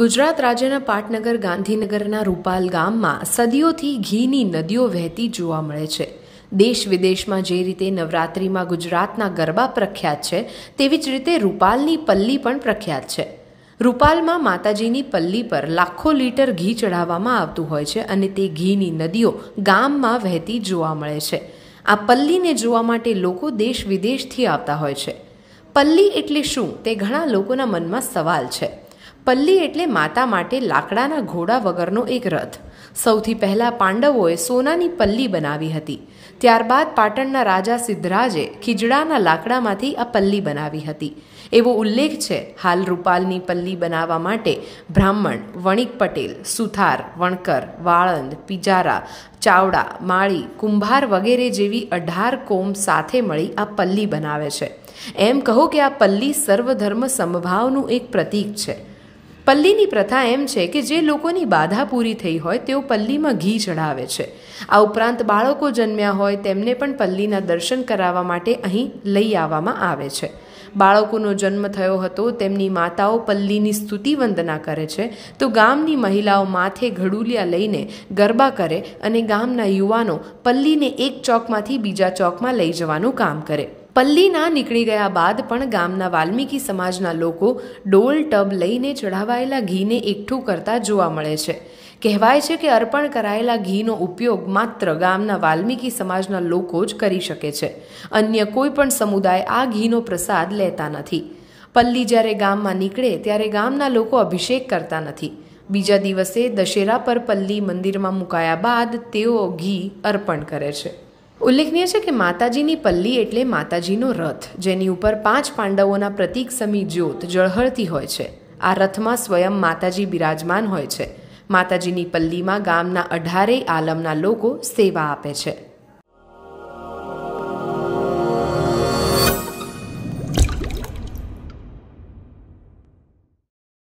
ગુજરાત રાજ્યના પાટનગર ગાંધીનગરના રૂપાલ ગામમાં સદીઓથી ઘીની નદીઓ વહેતી જોવા મળે છે દેશ વિદેશમાં જે રીતે નવરાત્રિમાં ગુજરાતના ગરબા પ્રખ્યાત છે તેવી જ રીતે રૂપાલની પલ્લી પણ પ્રખ્યાત છે રૂપાલમાં માતાજીની પલ્લી પર લાખો લીટર ઘી ચઢાવવામાં આવતું હોય છે અને તે ઘીની નદીઓ ગામમાં વહેતી જોવા મળે છે આ પલ્લીને જોવા માટે લોકો દેશ વિદેશથી આવતા હોય છે પલ્લી એટલે શું તે ઘણા લોકોના મનમાં સવાલ છે પલ્લી એટલે માતા માટે લાકડાના ઘોડા વગરનો એક રથ સૌથી પહેલાં પાંડવોએ સોનાની પલ્લી બનાવી હતી ત્યારબાદ પાટણના રાજા સિદ્ધરાજે ખીજડાના લાકડામાંથી આ પલ્લી બનાવી હતી એવો ઉલ્લેખ છે હાલ રૂપાલની પલ્લી બનાવવા માટે બ્રાહ્મણ વણિક પટેલ સુથાર વણકર વાળંદ પિજારા ચાવડા માળી કુંભાર વગેરે જેવી અઢાર કોમ સાથે મળી આ પલ્લી બનાવે છે એમ કહો કે આ પલ્લી સર્વધર્મ સમભાવનું એક પ્રતીક છે પલ્લીની પ્રથા એમ છે કે જે લોકોની બાધા પૂરી થઈ હોય તેઓ પલ્લીમાં ઘી ચઢાવે છે આ ઉપરાંત બાળકો જન્મ્યા હોય તેમને પણ પલ્લીના દર્શન કરાવવા માટે અહીં લઈ આવવામાં આવે છે બાળકોનો જન્મ થયો હતો તેમની માતાઓ પલ્લીની સ્તુતિ વંદના કરે છે તો ગામની મહિલાઓ માથે ઘડુલિયા લઈને ગરબા કરે અને ગામના યુવાનો પલ્લીને એક ચોકમાંથી બીજા ચોકમાં લઈ જવાનું કામ કરે પલ્લીના નીકળી ગયા બાદ પણ ગામના વાલ્મીકી સમાજના લોકો ડોલ ટબ લઈને ચઢાવાયેલા ઘીને એકઠું કરતા જોવા મળે છે કહેવાય છે કે અર્પણ કરાયેલા ઘીનો ઉપયોગ માત્ર ગામના વાલ્મીકી સમાજના લોકો જ કરી શકે છે અન્ય કોઈ પણ સમુદાય આ ઘીનો પ્રસાદ લેતા નથી પલ્લી જ્યારે ગામમાં નીકળે ત્યારે ગામના લોકો અભિષેક કરતા નથી બીજા દિવસે દશેરા પર પલ્લી મંદિરમાં મુકાયા બાદ તેઓ ઘી અર્પણ કરે છે ઉલ્લેખનીય છે કે માતાજીની પલ્લી એટલે માતાજીનો રથ જેની ઉપર પાંચ પાંડવોના પ્રતીક સમી જ્યોત જળહળતી હોય છે આ રથમાં સ્વયં માતાજી બિરાજમાન હોય છે માતાજીની પલ્લીમાં ગામના અઢારેય આલમના લોકો સેવા આપે છે